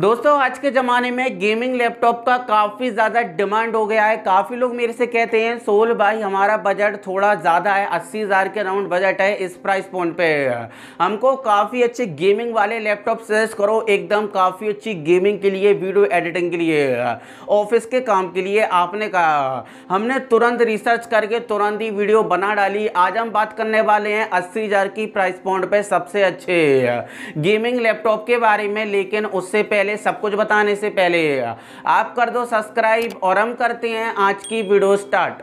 दोस्तों आज के ज़माने में गेमिंग लैपटॉप का काफ़ी ज़्यादा डिमांड हो गया है काफ़ी लोग मेरे से कहते हैं सोल भाई हमारा बजट थोड़ा ज़्यादा है अस्सी हज़ार के अराउंड बजट है इस प्राइस पॉइंट पे हमको काफ़ी अच्छे गेमिंग वाले लैपटॉप सजेस्ट करो एकदम काफ़ी अच्छी गेमिंग के लिए वीडियो एडिटिंग के लिए ऑफिस के काम के लिए आपने कहा हमने तुरंत रिसर्च करके तुरंत ही वीडियो बना डाली आज हम बात करने वाले हैं अस्सी की प्राइस पॉइंट पर सबसे अच्छे गेमिंग लैपटॉप के बारे में लेकिन उससे पहले पहले सब कुछ बताने से पहले आप कर दो सब्सक्राइब और हम करते हैं आज की वीडियो स्टार्ट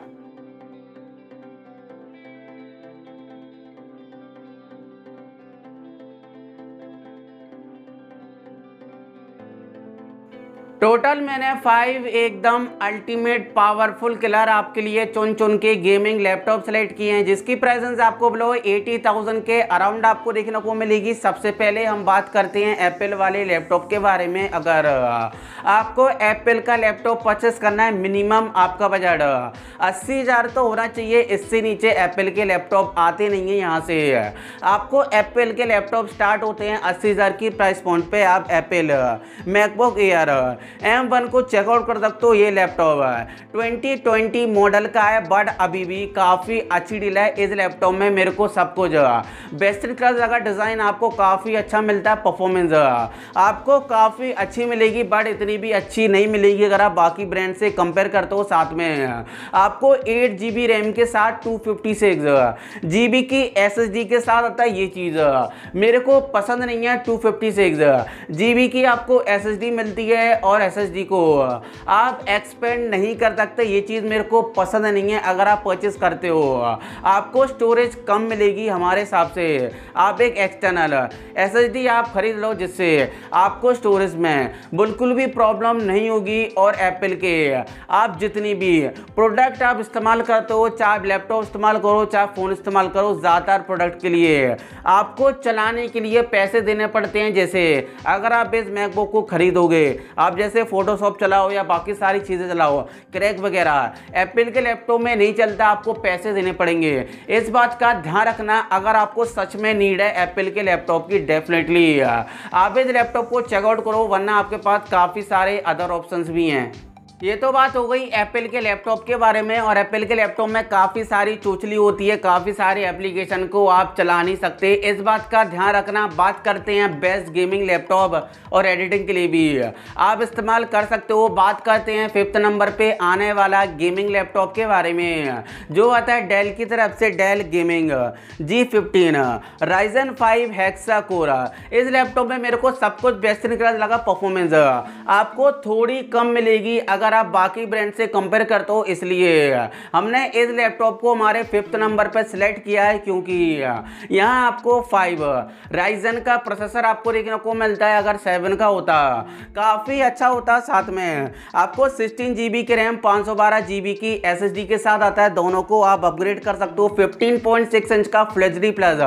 टोटल मैंने फाइव एकदम अल्टीमेट पावरफुल किलर आपके लिए चुन चुन के गेमिंग लैपटॉप सेलेक्ट किए हैं जिसकी प्राइजेंस आपको बिलो एटी थाउजेंड के अराउंड आपको देखने को मिलेगी सबसे पहले हम बात करते हैं एप्पल वाले लैपटॉप के बारे में अगर आपको एप्पल का लैपटॉप परचेस करना है मिनिमम आपका बजट अस्सी हज़ार तो होना चाहिए इससे नीचे एप्पल के लैपटॉप आते नहीं हैं यहाँ से आपको एप्पल के लैपटॉप स्टार्ट होते हैं अस्सी हज़ार की प्राइस पॉइंट पर आप Apple MacBook Air M one को चेकआउट कर सकते हो ये लैपटॉप है ट्वेंटी ट्वेंटी मॉडल का है बट अभी भी काफ़ी अच्छी डील है इस लैपटॉप में मेरे को सब कुछ बेस्टन क्लास अगर डिज़ाइन आपको काफ़ी अच्छा मिलता है परफॉर्मेंस आपको काफ़ी अच्छी मिलेगी बट इतनी भी अच्छी नहीं मिलेगी अगर आप बाकी ब्रांड से कंपेयर करते हो साथ में आपको एट जी रैम के साथ two fifty six G B की एस एस डी के साथ आता है ये चीज़ मेरे को पसंद नहीं है two fifty six G B की आपको एस एस डी मिलती है और और एस को आप एक्सपेंड नहीं कर सकते ये चीज़ मेरे को पसंद नहीं है अगर आप परचेस करते हो आपको स्टोरेज कम मिलेगी हमारे हिसाब से आप एक एक्सटर्नल एस आप ख़रीद लो जिससे आपको स्टोरेज में बिल्कुल भी प्रॉब्लम नहीं होगी और एप्पल के आप जितनी भी प्रोडक्ट आप इस्तेमाल करते हो चाहे लैपटॉप इस्तेमाल करो चाहे फ़ोन इस्तेमाल करो ज़्यादातर प्रोडक्ट के लिए आपको चलाने के लिए पैसे देने पड़ते हैं जैसे अगर आप इस मैकबुक को खरीदोगे आप जैसे जैसे फोटोशॉप चलाओ या बाकी सारी चीज़ें चलाओ क्रैक वगैरह एप्पल के लैपटॉप में नहीं चलता आपको पैसे देने पड़ेंगे इस बात का ध्यान रखना अगर आपको सच में नीड है एप्पल के लैपटॉप की डेफिनेटली आप इस लैपटॉप को चेकआउट करो वरना आपके पास काफ़ी सारे अदर ऑप्शन भी हैं ये तो बात हो गई एप्पल के लैपटॉप के बारे में और एप्पल के लैपटॉप में काफ़ी सारी चोचली होती है काफ़ी सारे एप्लीकेशन को आप चला नहीं सकते इस बात का ध्यान रखना बात करते हैं बेस्ट गेमिंग लैपटॉप और एडिटिंग के लिए भी आप इस्तेमाल कर सकते हो बात करते हैं फिफ्थ नंबर पे आने वाला गेमिंग लैपटॉप के बारे में जो आता है डेल की तरफ से Dell gaming G fifteen Ryzen five hexa core इस लैपटॉप में मेरे को सब कुछ बेस्ट निकला लगा परफॉर्मेंस आपको थोड़ी कम मिलेगी अगर अगर आप बाकी ब्रांड से कंपेयर करते हो इसलिए हमने इस लैपटॉप को हमारे फिफ्थ नंबर पर सिलेक्ट किया है क्योंकि यहाँ आपको फाइव राइजन का प्रोसेसर आपको देखने को मिलता है अगर सेवन का होता काफ़ी अच्छा होता साथ में आपको सिक्सटीन जी के रैम पाँच सौ की एस के साथ आता है दोनों को आप अपग्रेड कर सकते हो फिफ्टीन इंच का फ्लेज प्लस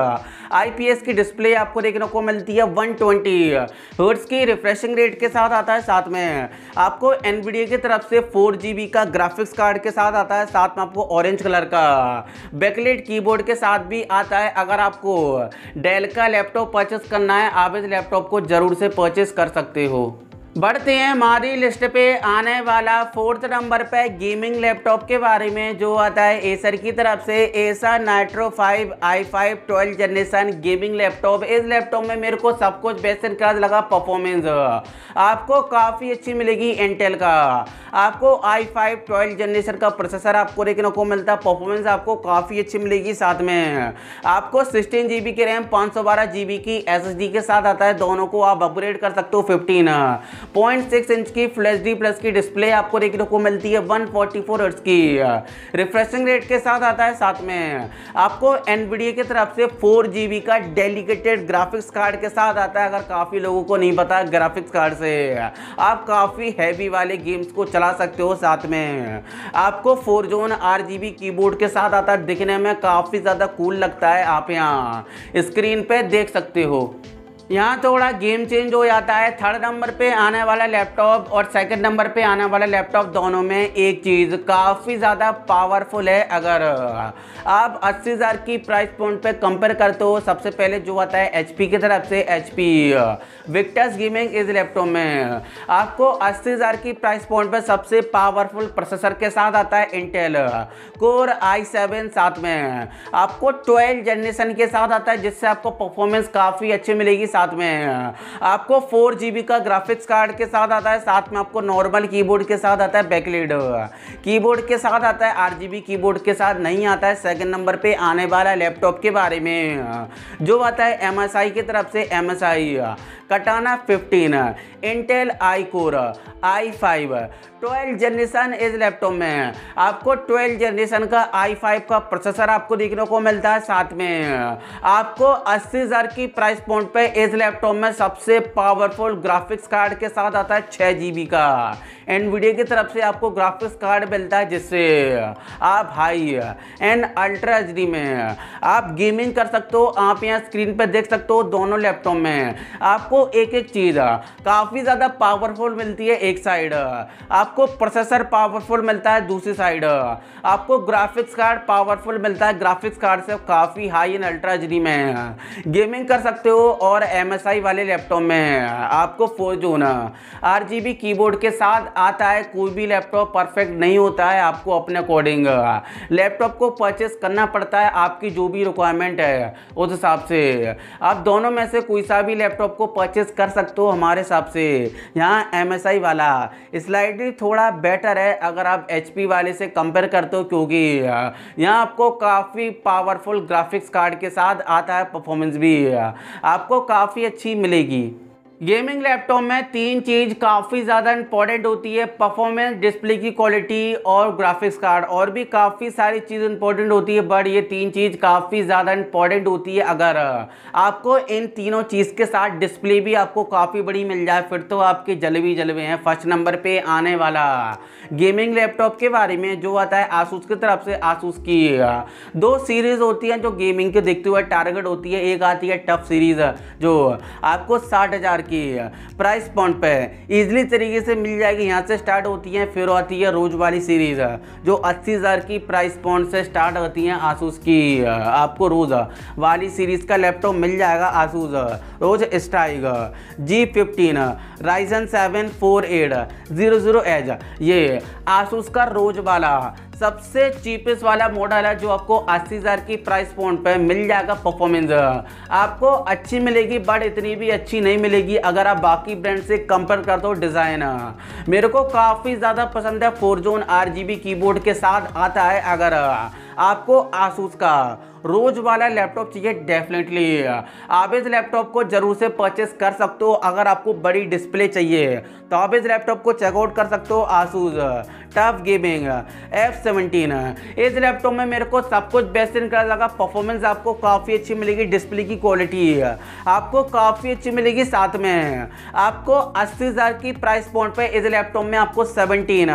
आईपीएस की डिस्प्ले आपको देखने को मिलती है 120 ट्वेंटी की रिफ्रेशिंग रेट के साथ आता है साथ में आपको एनवीडिया की तरफ से फोर का ग्राफिक्स कार्ड के साथ आता है साथ में आपको ऑरेंज कलर का बैकलेट कीबोर्ड के साथ भी आता है अगर आपको डेल का लैपटॉप परचेस करना है आप इस लैपटॉप को ज़रूर से परचेस कर सकते हो बढ़ते हैं हमारी लिस्ट पे आने वाला फोर्थ नंबर पे गेमिंग लैपटॉप के बारे में जो आता है एसर की तरफ से Acer Nitro five i five twelve generation gaming laptop इस लैपटॉप में मेरे को सब कुछ बेस्ट इन क्लास लगा परफॉर्मेंस आपको काफ़ी अच्छी मिलेगी इंटेल का आपको आई फाइव ट्वेल्व जनरेशन का प्रोसेसर आपको देखने को मिलता है परफॉर्मेंस आपको काफ़ी अच्छी मिलेगी साथ में आपको सिक्सटीन जी बी की रैम पाँच सौ बारह जी बी की एस एस डी के साथ आता है दोनों को आप अपग्रेड कर सकते हो फिफ्टीन पॉइंट इंच की फ्लैश डी प्लस की डिस्प्ले आपको देखने तो को मिलती है वन फोर्टी की रिफ्रेशिंग रेट के साथ आता है साथ में आपको एनबीडीए की तरफ से फोर का डेलीकेटेड ग्राफिक्स कार्ड के साथ आता है अगर काफ़ी लोगों को नहीं पता ग्राफिक्स कार्ड से आप काफ़ी हैवी वाले गेम्स को चला सकते हो साथ में आपको फोर जोन आर कीबोर्ड के साथ आता है दिखने में काफ़ी ज़्यादा कूल लगता है आप यहाँ स्क्रीन पे देख सकते हो यहाँ तो थोड़ा गेम चेंज हो जाता है थर्ड नंबर पे आने वाला लैपटॉप और सेकंड नंबर पे आने वाला लैपटॉप दोनों में एक चीज़ काफ़ी ज़्यादा पावरफुल है अगर आप अस्सी हज़ार की प्राइस पॉइंट पे कंपेयर करते हो सबसे पहले जो आता है एच की तरफ से एच पी विक्टर्स गेमिंग इस लैपटॉप में आपको अस्सी हज़ार की प्राइस पॉइंट पर सबसे पावरफुल प्रोसेसर के साथ आता है इंटेल कोर आई सेवन साथ में आपको ट्वेल्व जनरेशन के साथ आता है जिससे आपको परफॉर्मेंस काफ़ी अच्छी मिलेगी साथ में आपको फोर जी का ग्राफिक्स कार्ड के साथ आता है साथ में आपको नॉर्मल कीबोर्ड के साथ आता है बैकलीड कीबोर्ड के साथ आता है आर कीबोर्ड के साथ नहीं आता है सेकेंड नंबर पर आने वाला लैपटॉप के बारे में जो आता है एम की तरफ से M Katana fifteen Intel i core i five twelve generation इस लैपटॉप में आपको ट्वेल्व जनरेशन का आई फाइव का प्रोसेसर आपको देखने को मिलता है साथ में आपको अस्सी हज़ार की प्राइस पॉइंट पे इस लैपटॉप में सबसे पावरफुल ग्राफिक्स कार्ड के साथ आता है छः जी का एंड वीडियो की तरफ से आपको ग्राफिक्स कार्ड मिलता है जिससे आप हाई एंड अल्ट्रा एच में आप गेमिंग कर सकते हो आप यहाँ स्क्रीन पर देख सकते हो दोनों लैपटॉप में आपको एक एक चीज़ काफ़ी ज़्यादा पावरफुल मिलती है एक साइड आप आपको प्रोसेसर पावरफुल मिलता है दूसरी साइड आपको ग्राफिक्स कार्ड पावरफुल मिलता है ग्राफिक्स कार्ड से काफ़ी हाई एंड अल्ट्रा एच में गेमिंग कर सकते हो और एम वाले लैपटॉप में आपको फोर जून आर कीबोर्ड के साथ आता है कोई भी लैपटॉप परफेक्ट नहीं होता है आपको अपने अकॉर्डिंग लैपटॉप को परचेस करना पड़ता है आपकी जो भी रिक्वायरमेंट है उस हिसाब से आप दोनों में से कोई सा भी लैपटॉप को परचेस कर सकते हो हमारे हिसाब से यहाँ एम वाला स्लाइड थोड़ा बेटर है अगर आप एच वाले से कंपेयर करते हो क्योंकि यहाँ आपको काफ़ी पावरफुल ग्राफिक्स कार्ड के साथ आता है परफॉर्मेंस भी आपको काफ़ी अच्छी मिलेगी गेमिंग लैपटॉप में तीन चीज़ काफ़ी ज़्यादा इंपॉर्टेंट होती है परफॉर्मेंस डिस्प्ले की क्वालिटी और ग्राफिक्स कार्ड और भी काफ़ी सारी चीज़ इंपॉर्टेंट होती है बट ये तीन चीज़ काफ़ी ज़्यादा इंपॉर्टेंट होती है अगर आपको इन तीनों चीज़ के साथ डिस्प्ले भी आपको काफ़ी बड़ी मिल जाए फिर तो आपके जलवे जलवे हैं फर्स्ट नंबर पर आने वाला गेमिंग लैपटॉप के बारे में जो आता है आसूस की तरफ से आसूस की दो सीरीज़ होती है जो गेमिंग के देखते हुए टारगेट होती है एक आती है टफ सीरीज़ जो आपको साठ हज़ार की प्राइस पॉइंट पे है इजली तरीके से मिल जाएगी यहाँ से स्टार्ट होती है फिर आती है रोज वाली सीरीज़ जो अस्सी हज़ार की प्राइस पॉइंट से स्टार्ट होती है आसूस की आपको रोज़ वाली सीरीज़ का लैपटॉप मिल जाएगा Asus ROG Strix G fifteen Ryzen seven four eight zero zero H ये आसूस का रोज वाला सबसे चीपेस्ट वाला मॉडल है जो आपको अस्सी हज़ार की प्राइस पॉइंट पे मिल जाएगा परफॉर्मेंस आपको अच्छी मिलेगी बट इतनी भी अच्छी नहीं मिलेगी अगर आप बाकी ब्रांड से कंपेयर कर दो डिज़ाइन मेरे को काफ़ी ज़्यादा पसंद है फोर जोन आर कीबोर्ड के साथ आता है अगर आपको आसूस का रोज वाला लैपटॉप चाहिए डेफिनेटली आप इस लैपटॉप को जरूर से परचेस कर सकते हो अगर आपको बड़ी डिस्प्ले चाहिए तो आप इस लैपटॉप को चेकआउट कर सकते हो Asus TUF gaming F seventeen इस लैपटॉप में मेरे को सब कुछ बेस्ट इन कर लगा परफॉर्मेंस आपको काफ़ी अच्छी मिलेगी डिस्प्ले की क्वालिटी आपको काफ़ी अच्छी मिलेगी साथ में आपको अस्सी हज़ार की प्राइस पॉइंट पर इस लैपटॉप में आपको सेवनटीन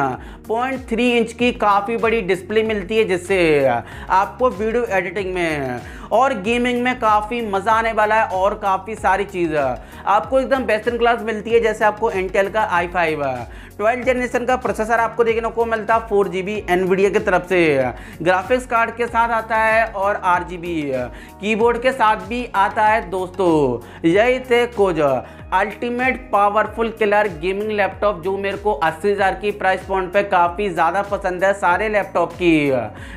पॉइंट थ्री इंच की काफ़ी बड़ी डिस्प्ले मिलती है जिससे आपको वीडियो एडिटिंग में और गेमिंग में काफ़ी मज़ा आने वाला है और काफ़ी सारी चीज़ आपको एकदम बेस्टर्न क्लास मिलती है जैसे आपको इंटेल का आई फाइव ट्वेल्थ जनरेशन का प्रोसेसर आपको देखने को मिलता है फोर जी बी की तरफ से ग्राफिक्स कार्ड के साथ आता है और आर जी बी कीबोर्ड के साथ भी आता है दोस्तों यही थे कोज ultimate powerful killer gaming laptop जो मेरे को अस्सी हज़ार की प्राइस पॉइंट पे काफ़ी ज़्यादा पसंद है सारे लैपटॉप की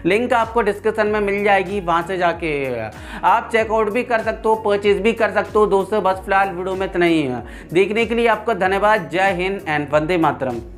लिंक आपको डिस्क्रिप्शन में मिल जाएगी वहाँ से जाके है आप चेकआउट भी कर सकते हो परचेज भी कर सकते हो दोस्तों बस फिलहाल वीडियो में इतना ही है देखने के लिए आपका धन्यवाद जय हिंद एंड वंदे मातरम